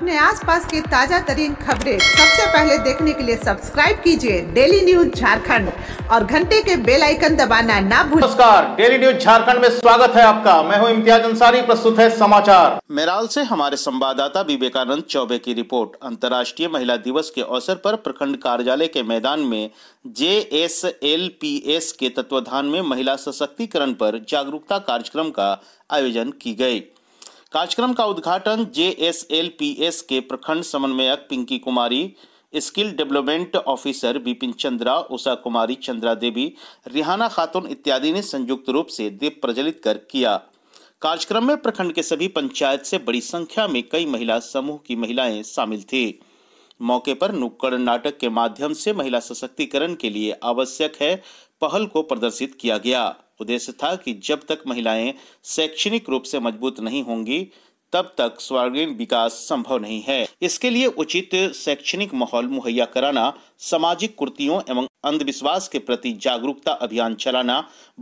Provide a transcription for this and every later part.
अपने आसपास की ताजा तरीन खबरें सबसे पहले देखने के लिए सब्सक्राइब कीजिए डेली न्यूज झारखंड और घंटे के बेल आइकन दबाना ना भूलें नमस्कार डेली न्यूज झारखंड में स्वागत है आपका मैं हूं इम्तियाज अंसारी प्रस्तुत है समाचार मेराल से हमारे संवाददाता विवेकानंद चौबे की रिपोर्ट अंतर्राष्ट्रीय महिला दिवस के अवसर आरोप प्रखंड कार्यालय के मैदान में J S L P S के तत्वाधान में महिला सशक्तिकरण आरोप जागरूकता कार्यक्रम का आयोजन की गयी कार्यक्रम का उद्घाटन जेएसएलपीएस के प्रखंड समन्वयक Pinki Kumari skill development officer Bipin Chandra Usha Kumari Chandra Devi Rihana Khatoon इत्यादि ने संयुक्त रूप से दीप प्रज्वलित कर किया कार्यक्रम में प्रखंड के सभी पंचायत से बड़ी संख्या में कई महिला समूह की महिलाएं शामिल थी मौके पर नुक्कड़ नाटक के माध्यम से महिला सशक्तिकरण के लिए आवश्यक है पहल को प्रदर्शित किया गया उद्देश्य था कि जब तक महिलाएं शैक्षणिक रूप से मजबूत नहीं होंगी तब तक सर्वांगीण विकास संभव नहीं है इसके लिए उचित शैक्षणिक माहौल मुहैया कराना सामाजिक कुर्तियों एवं अंधविश्वास के प्रति जागरूकता अभियान चलाना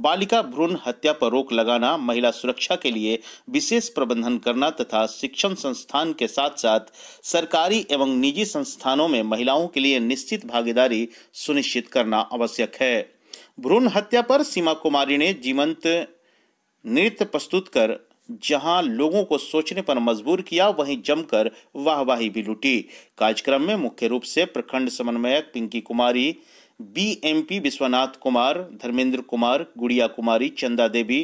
बालिका भ्रूण हत्या पर रोक लगाना महिला सुरक्षा के लिए विशेष प्रबंधन करना तथा शिक्षण संस्थान के साथ साथ सरकारी एवं निजी संस्थानों में महिलाओं के लिए निश्चित भागीदारी सुनिश्चित करना आवश्यक है भ्रूण हत्या पर सीमा कुमारी ने जीवंत नृत्य प्रस्तुत कर जहां लोगों को सोचने पर मजबूर किया वहीं जमकर वाहवाही भी लूटी कार्यक्रम में मुख्य रूप से प्रखंड समन्वयक पिंकी कुमारी बीएमपी विश्वनाथ कुमार धर्मेंद्र कुमार गुड़िया कुमारी चंदा देवी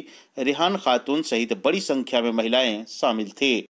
रिहान खातून सहित बड़ी संख्या में महिलाएं शामिल थी